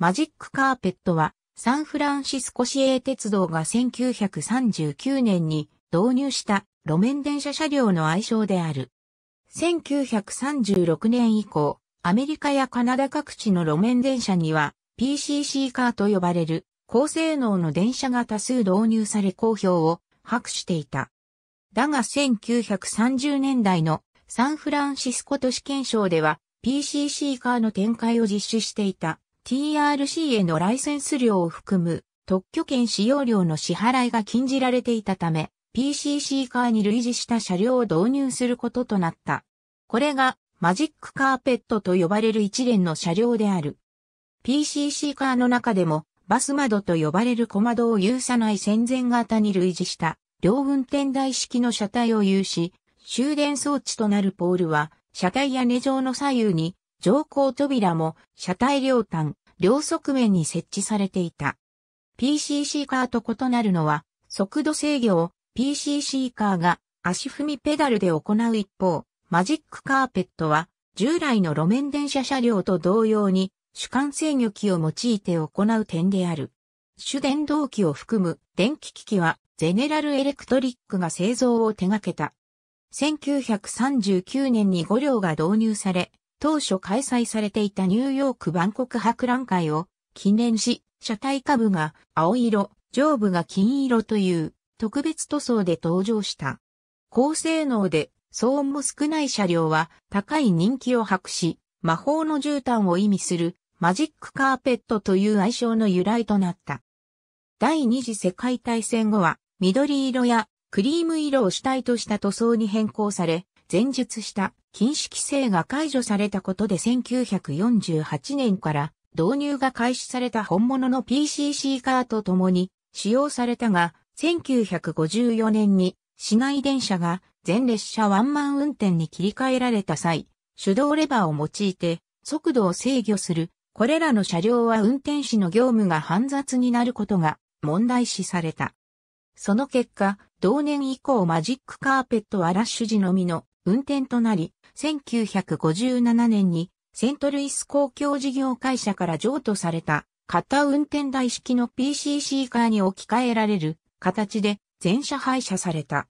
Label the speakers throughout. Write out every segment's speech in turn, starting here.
Speaker 1: マジックカーペットは、サンフランシスコ市営鉄道が1939年に導入した路面電車車両の愛称である。1936年以降、アメリカやカナダ各地の路面電車には PCC カーと呼ばれる高性能の電車が多数導入され好評を博していた。だが1930年代のサンフランシスコ都市検証では PCC カーの展開を実施していた。TRC へのライセンス料を含む特許権使用料の支払いが禁じられていたため、PCC カーに類似した車両を導入することとなった。これがマジックカーペットと呼ばれる一連の車両である。PCC カーの中でもバス窓と呼ばれる小窓を有さない戦前型に類似した両運転台式の車体を有し、終電装置となるポールは車体屋根上の左右に乗降扉も車体両端、両側面に設置されていた。PCC カーと異なるのは、速度制御を PCC カーが足踏みペダルで行う一方、マジックカーペットは従来の路面電車車両と同様に主管制御機を用いて行う点である。主電動機を含む電気機器はゼネラルエレクトリックが製造を手掛けた。1939年に5両が導入され、当初開催されていたニューヨーク万国博覧会を記念し、車体下部が青色、上部が金色という特別塗装で登場した。高性能で騒音も少ない車両は高い人気を博し、魔法の絨毯を意味するマジックカーペットという愛称の由来となった。第二次世界大戦後は緑色やクリーム色を主体とした塗装に変更され、前述した禁止規制が解除されたことで1948年から導入が開始された本物の PCC カーと共に使用されたが、1954年に市外電車が全列車ワンマン運転に切り替えられた際、手動レバーを用いて速度を制御する。これらの車両は運転士の業務が煩雑になることが問題視された。その結果、同年以降マジックカーペットはラッシュ時のみの運転となり、1957年にセントルイス公共事業会社から譲渡された型運転台式の PCC カーに置き換えられる形で全車廃車された。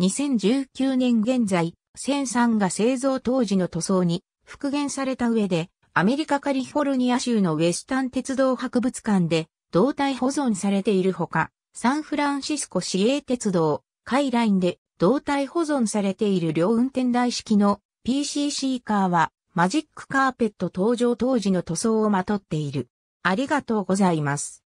Speaker 1: 2019年現在、1003が製造当時の塗装に復元された上で、アメリカカリフォルニア州のウェスタン鉄道博物館で胴体保存されているほか、サンフランシスコ市営鉄道、カイラインで胴体保存されている両運転台式の PCC カーはマジックカーペット登場当時の塗装をまとっている。ありがとうございます。